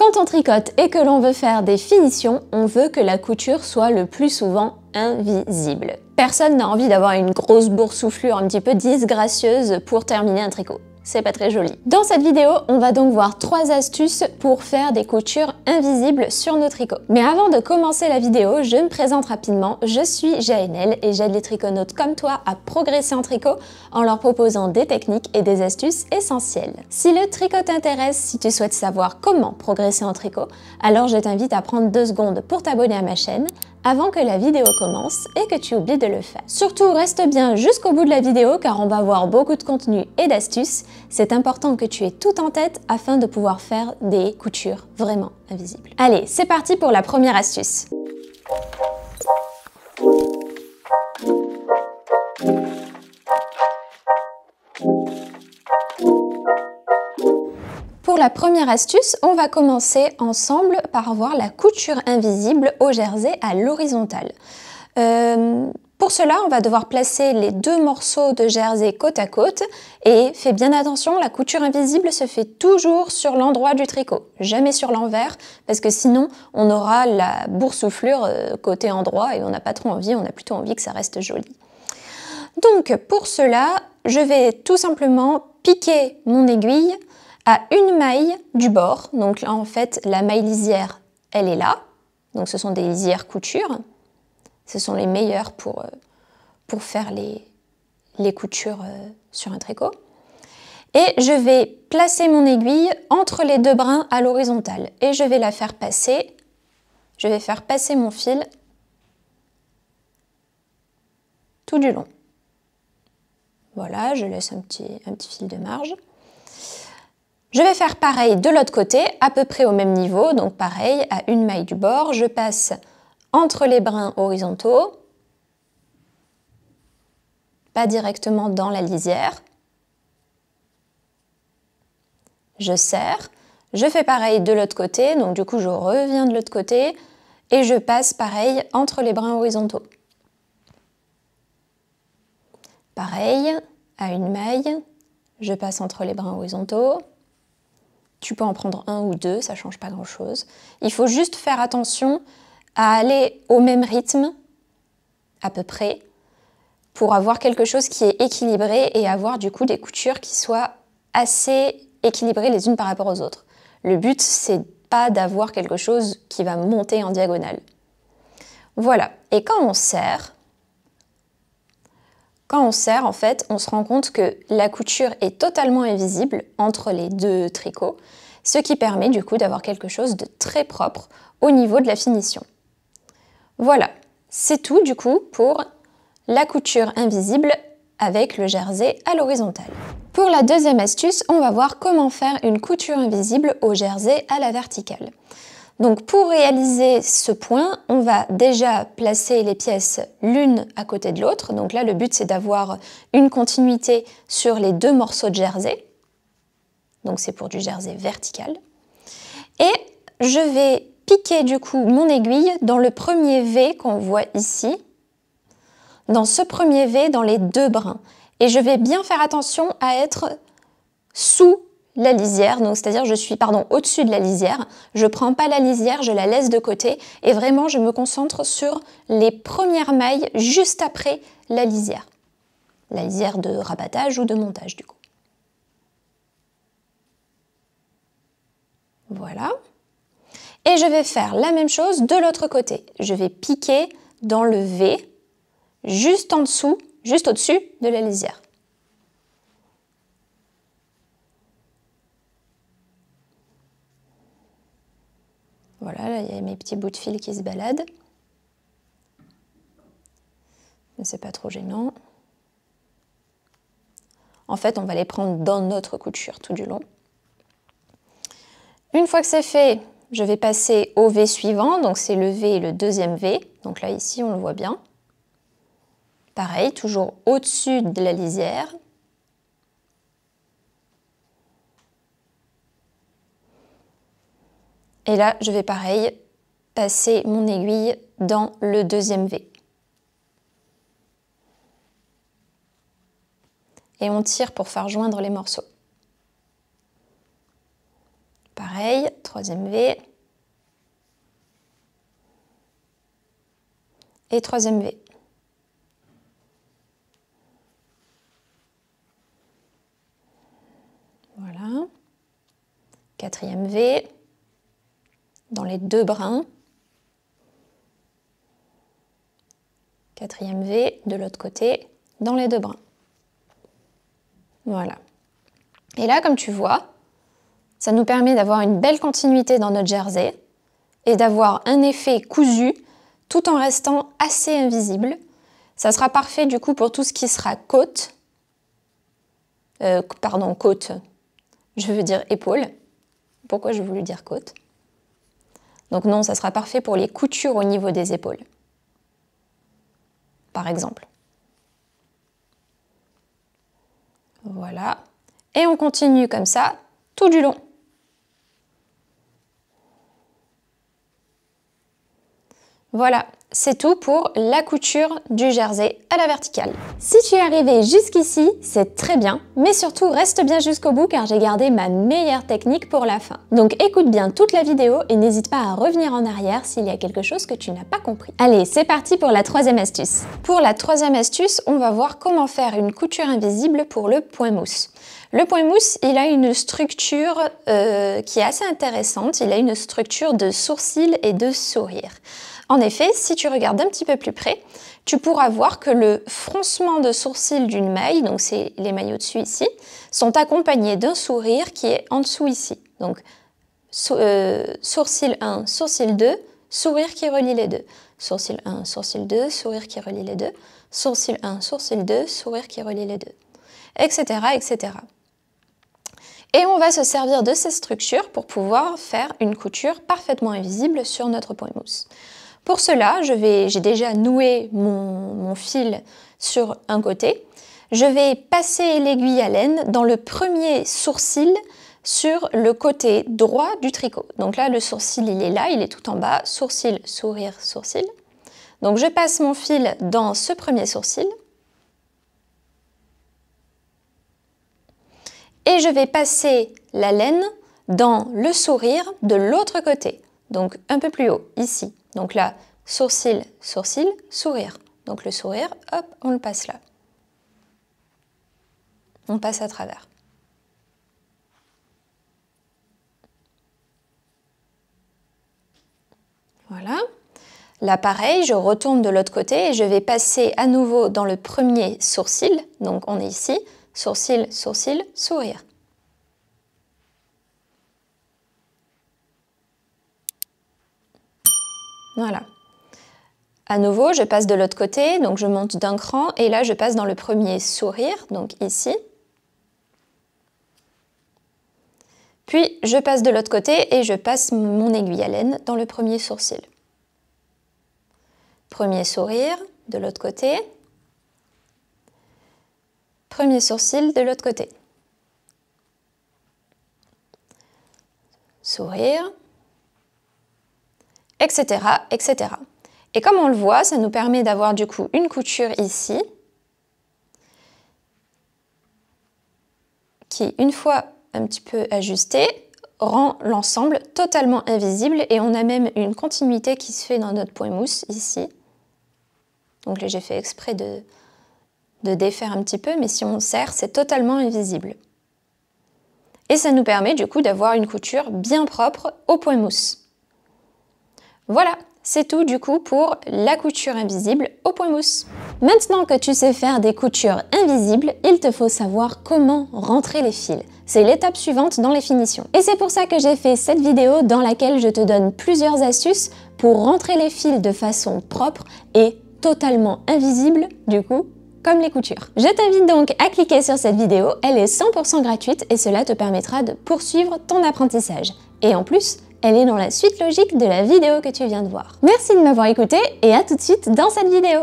Quand on tricote et que l'on veut faire des finitions, on veut que la couture soit le plus souvent invisible. Personne n'a envie d'avoir une grosse boursouflure un petit peu disgracieuse pour terminer un tricot c'est pas très joli. Dans cette vidéo, on va donc voir trois astuces pour faire des coutures invisibles sur nos tricots. Mais avant de commencer la vidéo, je me présente rapidement, je suis JNl et j'aide les triconautes comme toi à progresser en tricot en leur proposant des techniques et des astuces essentielles. Si le tricot t'intéresse, si tu souhaites savoir comment progresser en tricot, alors je t'invite à prendre deux secondes pour t'abonner à ma chaîne, avant que la vidéo commence et que tu oublies de le faire. Surtout, reste bien jusqu'au bout de la vidéo car on va voir beaucoup de contenu et d'astuces. C'est important que tu aies tout en tête afin de pouvoir faire des coutures vraiment invisibles. Allez, c'est parti pour la première astuce la première astuce, on va commencer ensemble par avoir la couture invisible au jersey à l'horizontale. Euh, pour cela, on va devoir placer les deux morceaux de jersey côte à côte et fais bien attention, la couture invisible se fait toujours sur l'endroit du tricot, jamais sur l'envers parce que sinon on aura la boursouflure euh, côté endroit et on n'a pas trop envie, on a plutôt envie que ça reste joli. Donc pour cela, je vais tout simplement piquer mon aiguille une maille du bord. Donc là, en fait, la maille lisière, elle est là. Donc ce sont des lisières coutures. Ce sont les meilleures pour, euh, pour faire les, les coutures euh, sur un tricot. Et je vais placer mon aiguille entre les deux brins à l'horizontale. Et je vais la faire passer. Je vais faire passer mon fil tout du long. Voilà, je laisse un petit, un petit fil de marge. Je vais faire pareil de l'autre côté, à peu près au même niveau, donc pareil, à une maille du bord, je passe entre les brins horizontaux, pas directement dans la lisière, je serre, je fais pareil de l'autre côté, donc du coup je reviens de l'autre côté et je passe pareil entre les brins horizontaux. Pareil, à une maille, je passe entre les brins horizontaux, tu peux en prendre un ou deux, ça change pas grand-chose. Il faut juste faire attention à aller au même rythme, à peu près, pour avoir quelque chose qui est équilibré et avoir du coup des coutures qui soient assez équilibrées les unes par rapport aux autres. Le but, c'est pas d'avoir quelque chose qui va monter en diagonale. Voilà. Et quand on serre, quand on serre, en fait, on se rend compte que la couture est totalement invisible entre les deux tricots, ce qui permet du coup d'avoir quelque chose de très propre au niveau de la finition. Voilà, c'est tout du coup pour la couture invisible avec le jersey à l'horizontale. Pour la deuxième astuce, on va voir comment faire une couture invisible au jersey à la verticale. Donc pour réaliser ce point, on va déjà placer les pièces l'une à côté de l'autre. Donc là, le but, c'est d'avoir une continuité sur les deux morceaux de jersey. Donc c'est pour du jersey vertical. Et je vais piquer du coup mon aiguille dans le premier V qu'on voit ici, dans ce premier V, dans les deux brins. Et je vais bien faire attention à être sous la lisière, donc c'est-à-dire je suis pardon au-dessus de la lisière, je prends pas la lisière, je la laisse de côté et vraiment je me concentre sur les premières mailles juste après la lisière, la lisière de rabattage ou de montage du coup. Voilà. Et je vais faire la même chose de l'autre côté. Je vais piquer dans le V, juste en dessous, juste au-dessus de la lisière. Voilà, là, il y a mes petits bouts de fil qui se baladent. Mais c'est pas trop gênant. En fait, on va les prendre dans notre couture tout du long. Une fois que c'est fait, je vais passer au V suivant, donc c'est le V et le deuxième V. Donc là, ici, on le voit bien. Pareil, toujours au-dessus de la lisière, Et là, je vais pareil, passer mon aiguille dans le deuxième V. Et on tire pour faire joindre les morceaux. Pareil, troisième V. Et troisième V. Voilà. Quatrième V dans les deux brins. Quatrième V de l'autre côté dans les deux brins. Voilà. Et là, comme tu vois, ça nous permet d'avoir une belle continuité dans notre jersey et d'avoir un effet cousu tout en restant assez invisible. Ça sera parfait du coup pour tout ce qui sera côte, euh, pardon, côte, je veux dire épaule. Pourquoi je voulais dire côte donc non, ça sera parfait pour les coutures au niveau des épaules. Par exemple. Voilà. Et on continue comme ça tout du long. Voilà, c'est tout pour la couture du jersey à la verticale. Si tu es arrivé jusqu'ici, c'est très bien, mais surtout reste bien jusqu'au bout car j'ai gardé ma meilleure technique pour la fin. Donc écoute bien toute la vidéo et n'hésite pas à revenir en arrière s'il y a quelque chose que tu n'as pas compris. Allez, c'est parti pour la troisième astuce. Pour la troisième astuce, on va voir comment faire une couture invisible pour le point mousse. Le point mousse, il a une structure euh, qui est assez intéressante, il a une structure de sourcils et de sourire. En effet, si tu regardes un petit peu plus près, tu pourras voir que le froncement de sourcils d'une maille, donc c'est les mailles au-dessus ici, sont accompagnés d'un sourire qui est en dessous ici. Donc euh, sourcil 1, sourcil 2, sourire qui relie les deux. Sourcil 1, sourcil 2, sourire qui relie les deux. Sourcil 1, sourcil 2, sourire qui relie les deux. Etc. etc. Et on va se servir de ces structures pour pouvoir faire une couture parfaitement invisible sur notre point mousse. Pour cela, j'ai déjà noué mon, fil sur un côté. Je vais passer l'aiguille à laine dans le premier sourcil sur le côté droit du tricot. Donc là, le sourcil, il est là, il est tout en bas. Sourcil, sourire, sourcil. Donc je passe mon fil dans ce premier sourcil. Et je vais passer la laine dans le sourire de l'autre côté. Donc un peu plus haut, ici. Donc là, sourcil, sourcil, sourire. Donc le sourire, hop, on le passe là. On passe à travers. Voilà. Là, pareil, je retourne de l'autre côté et je vais passer à nouveau dans le premier sourcil. Donc on est ici, sourcil, sourcil, sourire. Voilà. À nouveau, je passe de l'autre côté, donc je monte d'un cran et là je passe dans le premier sourire, donc ici. Puis je passe de l'autre côté et je passe mon aiguille à laine dans le premier sourcil. Premier sourire de l'autre côté. Premier sourcil de l'autre côté. Sourire, etc., etc. Et comme on le voit, ça nous permet d'avoir du coup une couture ici, qui, une fois un petit peu ajustée, rend l'ensemble totalement invisible et on a même une continuité qui se fait dans notre point mousse ici. Donc là j'ai fait exprès de, de défaire un petit peu, mais si on serre, c'est totalement invisible. Et ça nous permet du coup d'avoir une couture bien propre au point mousse. Voilà, c'est tout du coup pour la couture invisible au point mousse. Maintenant que tu sais faire des coutures invisibles, il te faut savoir comment rentrer les fils. C'est l'étape suivante dans les finitions. Et c'est pour ça que j'ai fait cette vidéo dans laquelle je te donne plusieurs astuces pour rentrer les fils de façon propre et totalement invisible, du coup, comme les coutures. Je t'invite donc à cliquer sur cette vidéo, elle est 100% gratuite et cela te permettra de poursuivre ton apprentissage. Et en plus, elle est dans la suite logique de la vidéo que tu viens de voir. Merci de m'avoir écouté et à tout de suite dans cette vidéo